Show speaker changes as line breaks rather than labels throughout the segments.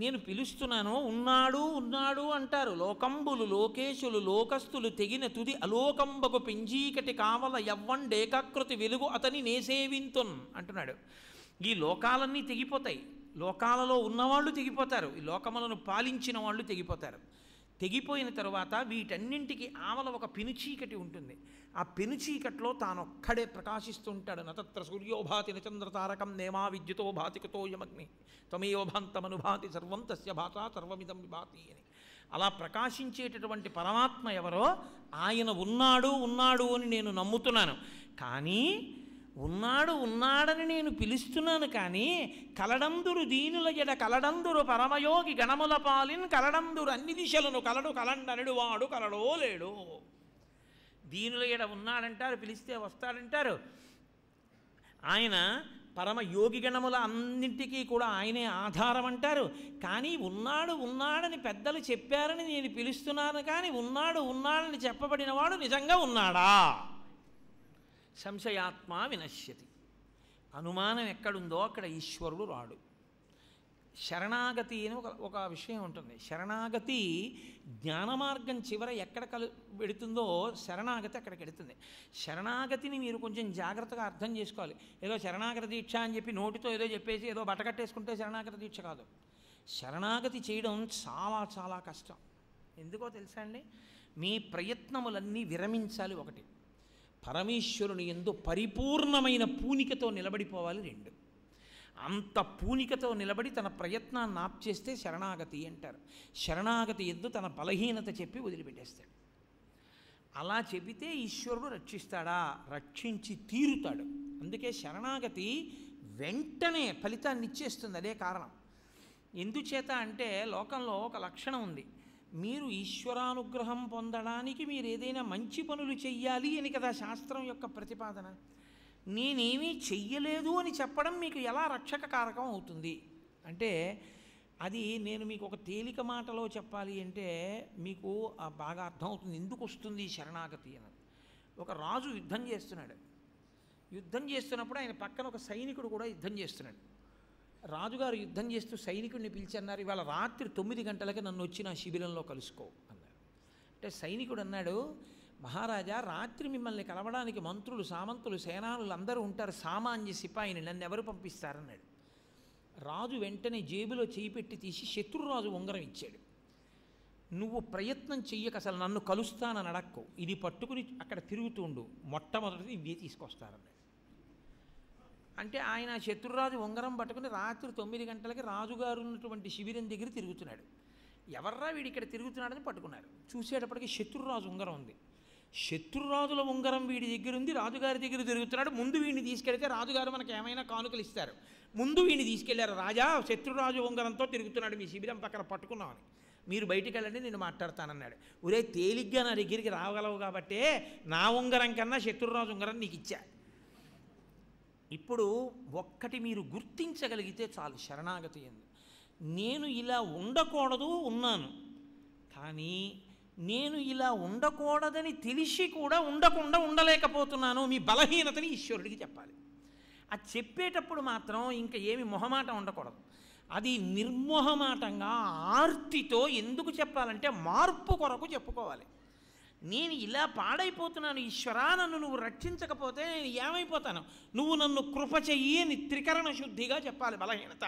నేను పిలుస్తున్నాను ఉన్నాడు ఉన్నాడు అంటారు లోకంబులు లోకేశులు లోకస్తులు తెగిన తుది అలోకంబకు పెంజీకటి కావల యవ్వండేకాకృతి వెలుగు అతని నేసేవింతున్ అంటున్నాడు ఈ లోకాలన్నీ తెగిపోతాయి లోకాలలో ఉన్నవాళ్ళు తెగిపోతారు ఈ లోకములను పాలించిన వాళ్ళు తెగిపోతారు తెగిపోయిన తరువాత వీటన్నింటికి ఆవల ఒక పెనుచీకటి ఉంటుంది ఆ పెనుచీకట్లో తానొక్కడే ప్రకాశిస్తుంటాడు నతత్ర సూర్యోభాతి నచంద్రతారకం నేమా విద్యుతో భాతికతో యమగ్ని తమేయోభాంతమనుభాతి సర్వం తస్య భాత సర్వమిదం విభాతి అని అలా ప్రకాశించేటటువంటి పరమాత్మ ఎవరో ఆయన ఉన్నాడు ఉన్నాడు అని నేను నమ్ముతున్నాను కానీ ఉన్నాడు ఉన్నాడని నేను పిలుస్తున్నాను కానీ కలడందురు దీనుల జడ కలడందురు పరమయోగి గణముల పాలిన్ కలడందురు అన్ని దిశలను కలడు కలండనడు వాడు కలడో లేడు దీనుల జడ ఉన్నాడంటారు పిలిస్తే వస్తాడంటారు ఆయన పరమ యోగి గణముల అన్నింటికీ కూడా ఆయనే ఆధారం అంటారు కానీ ఉన్నాడు ఉన్నాడని పెద్దలు చెప్పారని నేను పిలుస్తున్నాను కానీ ఉన్నాడు ఉన్నాడని చెప్పబడినవాడు నిజంగా ఉన్నాడా సంశయాత్మ వినశ్యతి అనుమానం ఎక్కడుందో అక్కడ ఈశ్వరుడు రాడు శరణాగతి అని ఒక ఒక విషయం ఉంటుంది శరణాగతి జ్ఞానమార్గం చివర ఎక్కడ కలు పెడుతుందో శరణాగతి అక్కడికి వెడుతుంది శరణాగతిని మీరు కొంచెం జాగ్రత్తగా అర్థం చేసుకోవాలి ఏదో శరణాగతి దీక్ష అని చెప్పి నోటితో ఏదో చెప్పేసి ఏదో బట్టకట్టేసుకుంటే శరణాగత దీక్ష కాదు శరణాగతి చేయడం చాలా చాలా కష్టం ఎందుకో తెలుసా అండి మీ ప్రయత్నములన్నీ విరమించాలి ఒకటి పరమేశ్వరుని ఎందు పరిపూర్ణమైన పూనికతో నిలబడిపోవాలి రెండు అంత పూనికతో నిలబడి తన ప్రయత్నాన్ని ఆప్చేస్తే శరణాగతి అంటారు శరణాగతి ఎందు తన బలహీనత చెప్పి వదిలిపెట్టేస్తాడు అలా చెబితే ఈశ్వరుడు రక్షిస్తాడా రక్షించి తీరుతాడు అందుకే శరణాగతి వెంటనే ఫలితాన్ని ఇచ్చేస్తుంది అదే కారణం ఎందుచేత అంటే లోకంలో ఒక లక్షణం ఉంది మీరు ఈశ్వరానుగ్రహం పొందడానికి మీరు ఏదైనా మంచి పనులు చెయ్యాలి అని కదా శాస్త్రం యొక్క ప్రతిపాదన నేనేమీ చెయ్యలేదు అని చెప్పడం మీకు ఎలా రక్షక కారకం అవుతుంది అంటే అది నేను మీకు ఒక తేలిక మాటలో చెప్పాలి అంటే మీకు బాగా అర్థమవుతుంది ఎందుకు వస్తుంది శరణాగతి అన్నది ఒక రాజు యుద్ధం చేస్తున్నాడు యుద్ధం చేస్తున్నప్పుడు ఆయన పక్కన ఒక సైనికుడు కూడా యుద్ధం చేస్తున్నాడు రాజుగారు యుద్ధం చేస్తూ సైనికుడిని పిలిచి అన్నారు ఇవాళ రాత్రి తొమ్మిది గంటలకి నన్ను వచ్చి నా శిబిరంలో కలుసుకో అన్నారు అంటే సైనికుడు అన్నాడు మహారాజా రాత్రి మిమ్మల్ని కలవడానికి మంత్రులు సామంతులు సేనానులు అందరూ ఉంటారు సామాన్య సిపాయిని నన్ను ఎవరు పంపిస్తారన్నాడు రాజు వెంటనే జేబులో చేయి పెట్టి తీసి శత్రురాజు ఉంగరం ఇచ్చాడు నువ్వు ప్రయత్నం చెయ్యక అసలు నన్ను కలుస్తానని అడక్కు ఇది పట్టుకుని అక్కడ తిరుగుతుండు మొట్టమొదటిది ఇవే తీసుకొస్తారన్నాడు అంటే ఆయన శత్రురాజు ఉంగరం పట్టుకుని రాత్రి తొమ్మిది గంటలకి రాజుగారు ఉన్నటువంటి శిబిరం దగ్గర తిరుగుతున్నాడు ఎవర్రా వీడి ఇక్కడ తిరుగుతున్నాడని పట్టుకున్నారు చూసేటప్పటికి శత్రురాజు ఉంగరం ఉంది శత్రురాజుల ఉంగరం వీడి దగ్గర ఉంది రాజుగారి దగ్గర తిరుగుతున్నాడు ముందు వీడిని తీసుకెళ్తే రాజుగారు మనకి ఏమైనా కానుకలు ఇస్తారు ముందు వీడిని తీసుకెళ్లారు రాజా శత్రురాజు ఉంగరంతో తిరుగుతున్నాడు మీ శిబిరం పక్కన పట్టుకున్నామని మీరు బయటికి వెళ్ళండి నేను మాట్లాడతానన్నాడు ఒరే తేలిగ్గా నా దగ్గరికి రావగలవు కాబట్టే నా ఉంగరం కన్నా శత్రురాజు ఉంగరం నీకు ఇచ్చా ఇప్పుడు ఒక్కటి మీరు గుర్తించగలిగితే చాలు శరణాగతి ఎందు నేను ఇలా ఉండకూడదు ఉన్నాను కానీ నేను ఇలా ఉండకూడదని తెలిసి కూడా ఉండకుండా ఉండలేకపోతున్నాను మీ బలహీనతని ఈశ్వరుడికి చెప్పాలి అది చెప్పేటప్పుడు మాత్రం ఇంకా ఏమి మొహమాట ఉండకూడదు అది నిర్మోహమాటంగా ఆర్తితో ఎందుకు చెప్పాలంటే మార్పు కొరకు చెప్పుకోవాలి నేను ఇలా పాడైపోతున్నాను ఈశ్వరా నన్ను నువ్వు రక్షించకపోతే నేను ఏమైపోతాను నువ్వు నన్ను కృప అని త్రికరణ శుద్ధిగా చెప్పాలి బలహీనత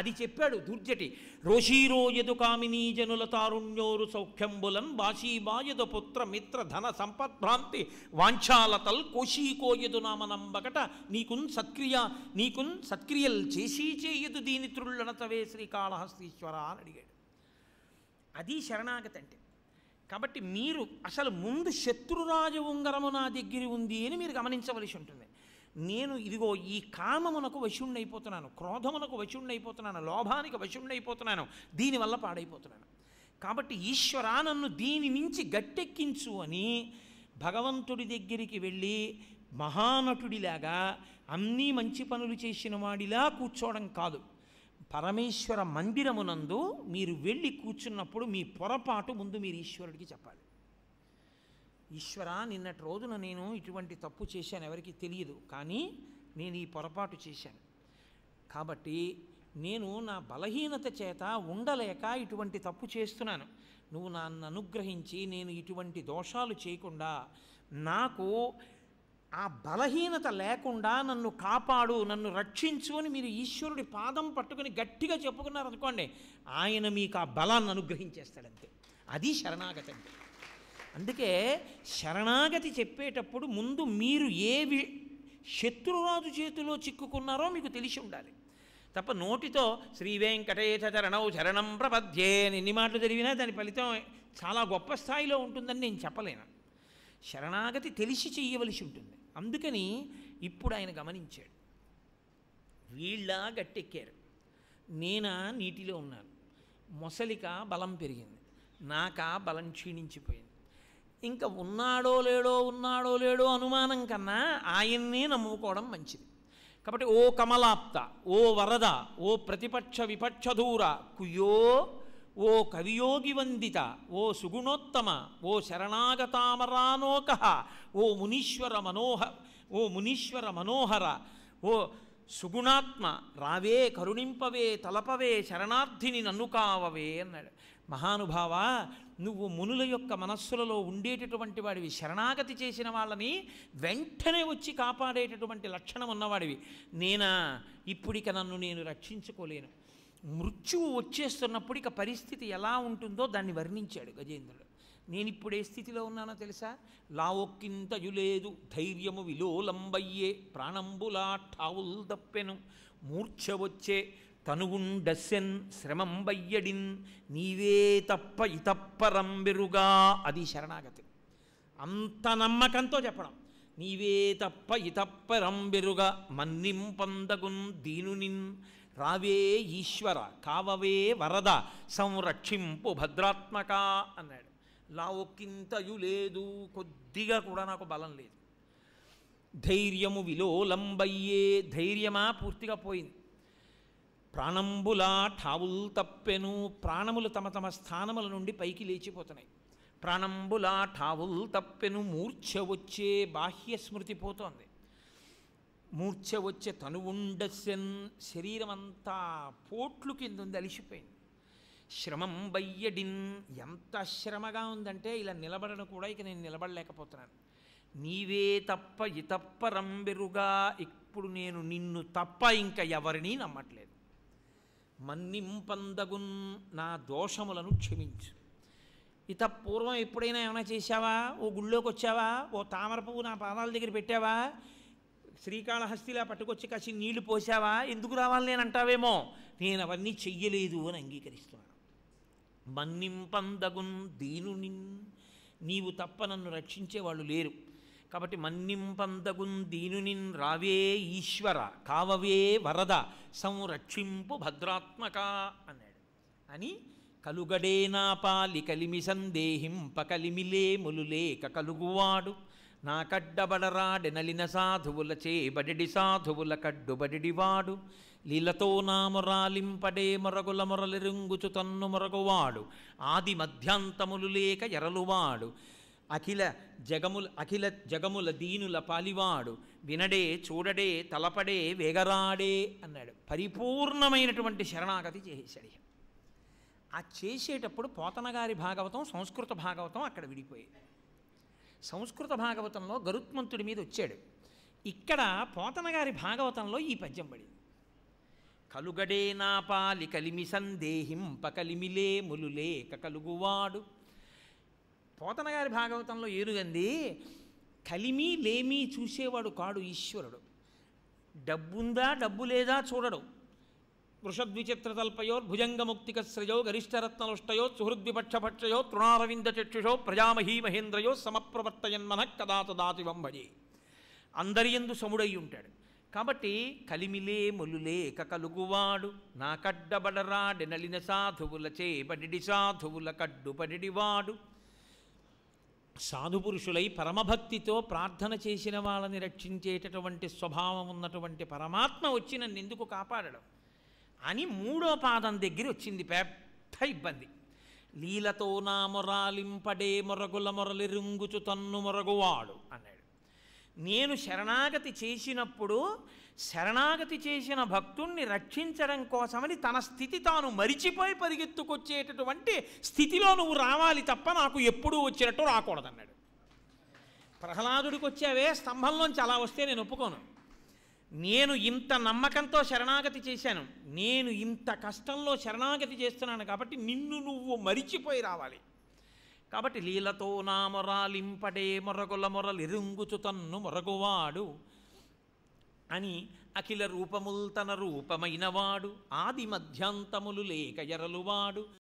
అది చెప్పాడు దుర్జటి రోషీరో యదు కామినీ జనుల తారుణ్యోరు సౌఖ్యంబులం బాషీబాయదు పుత్ర మిత్ర ధన సంపద్భ్రాంతి వాంఛాలతల్ కోశీకోయదు నామనంబకట నీకున్ సత్క్రియ నీకున్ సత్క్రియలు చేసి చేయదు దీని త్రుళ్ళనతవే శ్రీకాళహస్తీశ్వర అని అడిగాడు అది శరణాగతి అంటే కాబట్టి మీరు అసలు ముందు శత్రురాజు ఉంగరము నా దగ్గర ఉంది అని మీరు గమనించవలసి ఉంటుంది నేను ఇదిగో ఈ కామమునకు వశుణ్ణైపోతున్నాను క్రోధమునకు వశుణ్ణైపోతున్నాను లోభానికి వశుణ్ణైపోతున్నాను దీనివల్ల పాడైపోతున్నాను కాబట్టి ఈశ్వరా నన్ను దీని నుంచి గట్టెక్కించు అని భగవంతుడి దగ్గరికి వెళ్ళి మహానటుడిలాగా అన్నీ మంచి పనులు చేసిన వాడిలా కూర్చోవడం కాదు పరమేశ్వర మందిరమునందు మీరు వెళ్ళి కూర్చున్నప్పుడు మీ పొరపాటు ముందు మీరు ఈశ్వరుడికి చెప్పాలి ఈశ్వర నిన్నటి రోజున నేను ఇటువంటి తప్పు చేశాను ఎవరికి తెలియదు కానీ నేను ఈ పొరపాటు చేశాను కాబట్టి నేను నా బలహీనత చేత ఉండలేక ఇటువంటి తప్పు చేస్తున్నాను నువ్వు నన్ను అనుగ్రహించి నేను ఇటువంటి దోషాలు చేయకుండా నాకు ఆ బలహీనత లేకుండా నన్ను కాపాడు నన్ను రక్షించు అని మీరు ఈశ్వరుడి పాదం పట్టుకుని గట్టిగా చెప్పుకున్నారు అనుకోండి ఆయన మీకు ఆ బలాన్ని అనుగ్రహించేస్తాడంతే అది శరణాగతి అంటే అందుకే శరణాగతి చెప్పేటప్పుడు ముందు మీరు ఏ వి శత్రురాజు చేతిలో చిక్కుకున్నారో మీకు తెలిసి ఉండాలి తప్ప నోటితో శ్రీ వెంకటేశ చరణౌ శరణం ప్రపద్యే ఎన్ని మాటలు జరిగినా దాని ఫలితం చాలా గొప్ప స్థాయిలో ఉంటుందని నేను చెప్పలేను శరణాగతి తెలిసి చెయ్యవలసి ఉంటుంది అందుకని ఇప్పుడు ఆయన గమనించాడు వీళ్ళ గట్టెక్కారు నేనా నీటిలో ఉన్నాను మొసలిక బలం పెరిగింది నాకా బలం క్షీణించిపోయింది ఇంకా ఉన్నాడో లేడో ఉన్నాడో లేడో అనుమానం కన్నా ఆయన్నే నమ్ముకోవడం మంచిది కాబట్టి ఓ కమలాప్త ఓ వరద ఓ ప్రతిపక్ష విపక్ష దూర కుయో ఓ కవియోగి వందిత ఓ సుగుణోత్తమ ఓ శరణాగతామరానోక ఓ మునీశ్వర మనోహ ఓ మునీశ్వర మనోహర ఓ సుగుణాత్మ రావే కరుణింపవే తలపవే శరణార్థిని నన్ను కావవే అన్నాడు మహానుభావ నువ్వు మునుల యొక్క మనస్సులలో ఉండేటటువంటి వాడివి శరణాగతి చేసిన వాళ్ళని వెంటనే వచ్చి కాపాడేటటువంటి లక్షణం ఉన్నవాడివి నేనా ఇప్పుడిక నన్ను నేను రక్షించుకోలేను మృత్యువు వచ్చేస్తున్నప్పుడు ఇక పరిస్థితి ఎలా ఉంటుందో దాన్ని వర్ణించాడు గజేంద్రుడు నేను ఇప్పుడు ఏ స్థితిలో ఉన్నానో తెలుసా లావొక్కింతయులేదు ధైర్యము విలోలంబయ్యే ప్రాణంబులా ఠావుల్ దప్పెను మూర్ఛ వచ్చే తనుగుండస్సెన్ శ్రమంబయ్యడిన్ నీవే తప్ప ఇతప్పరం అది శరణాగతి అంత నమ్మకంతో చెప్పడం నీవే తప్ప ఇతప్పరం మన్నింపందగున్ దీనునిన్ రావే ఈశ్వర కావవే వరద సంరక్షింపు భద్రాత్మక అన్నాడు ఒక్కింతయు లేదు కొద్దిగా కూడా నాకు బలం లేదు ధైర్యము విలోలంబయ్యే ధైర్యమా పూర్తిగా పోయింది ప్రాణంబులా ఠావుల్ తప్పెను ప్రాణములు తమ తమ స్థానముల నుండి పైకి లేచిపోతున్నాయి ప్రాణంబులా ఠావుల్ తప్పెను మూర్ఛ వచ్చే బాహ్య స్మృతి పోతోంది మూర్ఛ వచ్చే శరీరం శరీరమంతా పోట్లు కింద ఉంది అలిసిపోయింది శ్రమం బయ్యడిన్ ఎంత శ్రమగా ఉందంటే ఇలా నిలబడను కూడా ఇక నేను నిలబడలేకపోతున్నాను నీవే తప్ప ఇతప్ప రంబెరుగా ఇప్పుడు నేను నిన్ను తప్ప ఇంకా ఎవరినీ నమ్మట్లేదు మన్నింపందగున్ నా దోషములను క్షమించు ఇత పూర్వం ఎప్పుడైనా ఏమైనా చేశావా ఓ గుళ్ళోకి వచ్చావా ఓ తామర పువ్వు నా పాదాల దగ్గర పెట్టావా శ్రీకాళహస్తిలా పట్టుకొచ్చి కాసి నీళ్లు పోసావా ఎందుకు రావాలి నేను అంటావేమో నేను అవన్నీ చెయ్యలేదు అని అంగీకరిస్తున్నాను మన్నింపందగున్ దీను నీవు తప్ప నన్ను రక్షించే వాళ్ళు లేరు కాబట్టి మన్నింపందగున్ దీనునిన్ రావే ఈశ్వర కావవే వరద సంరక్షింపు భద్రాత్మక అన్నాడు అని కలుగడేనా పాలి కలిమి సందేహింప కలిమిలే ములులేక కలుగువాడు నా కడ్డబడరాడి నలిన సాధువుల చేబడిడి సాధువుల కడ్డుబడిడివాడు లీలతో నా మురాలింపడే మొరగుల మొరలిరుంగుచు తన్ను మొరగువాడు ఆది మధ్యాంతములు లేక ఎరలువాడు అఖిల జగముల అఖిల జగముల దీనుల పాలివాడు వినడే చూడడే తలపడే వేగరాడే అన్నాడు పరిపూర్ణమైనటువంటి శరణాగతి చేశాడు ఆ చేసేటప్పుడు పోతనగారి భాగవతం సంస్కృత భాగవతం అక్కడ విడిపోయాయి సంస్కృత భాగవతంలో గరుత్మంతుడి మీద వచ్చాడు ఇక్కడ పోతనగారి భాగవతంలో ఈ పద్యం పడింది కలుగడే నాపాలి కలిమి సందేహింప కలిమిలే ములులేక కలుగువాడు పోతనగారి భాగవతంలో ఏరుగంది కలిమి లేమి చూసేవాడు కాడు ఈశ్వరుడు డబ్బుందా డబ్బు లేదా చూడడు శ్రయో గరిష్టరత్నలుష్టయో సుహృద్విపక్షభక్షయో తృణారవిందచక్షుషో మహేంద్రయో సమప్రవర్తయన్మన కదాతదాతి వంబజి అందరి ఎందు సముడై ఉంటాడు కాబట్టి కలిమిలే మొలులే కలుగువాడు నా కడ్డబడరాడి నలిన సాధువుల చేబడి సాధువుల కడ్డుపడివాడు సాధుపురుషులై పరమభక్తితో ప్రార్థన చేసిన వాళ్ళని రక్షించేటటువంటి స్వభావం ఉన్నటువంటి పరమాత్మ వచ్చి నన్ను ఎందుకు కాపాడడం అని మూడో పాదం దగ్గర వచ్చింది పెద్ద ఇబ్బంది లీలతో నా మొరాలింపడే మొరగుల మొరలి రింగుచు తన్ను మొరగువాడు అన్నాడు నేను శరణాగతి చేసినప్పుడు శరణాగతి చేసిన భక్తుణ్ణి రక్షించడం కోసమని తన స్థితి తాను మరిచిపోయి పరిగెత్తుకొచ్చేటటువంటి స్థితిలో నువ్వు రావాలి తప్ప నాకు ఎప్పుడూ వచ్చినట్టు రాకూడదన్నాడు ప్రహ్లాదుడికి వచ్చావే స్తంభంలోంచి అలా వస్తే నేను ఒప్పుకోను నేను ఇంత నమ్మకంతో శరణాగతి చేశాను నేను ఇంత కష్టంలో శరణాగతి చేస్తున్నాను కాబట్టి నిన్ను నువ్వు మరిచిపోయి రావాలి కాబట్టి లీలతో నా మొరాలింపడే మొరగుల మొరలిరుంగుచు తన్ను మొరగువాడు అని అఖిల రూపముల్ తన రూపమైనవాడు ఆది మధ్యాంతములు లేక ఎరలువాడు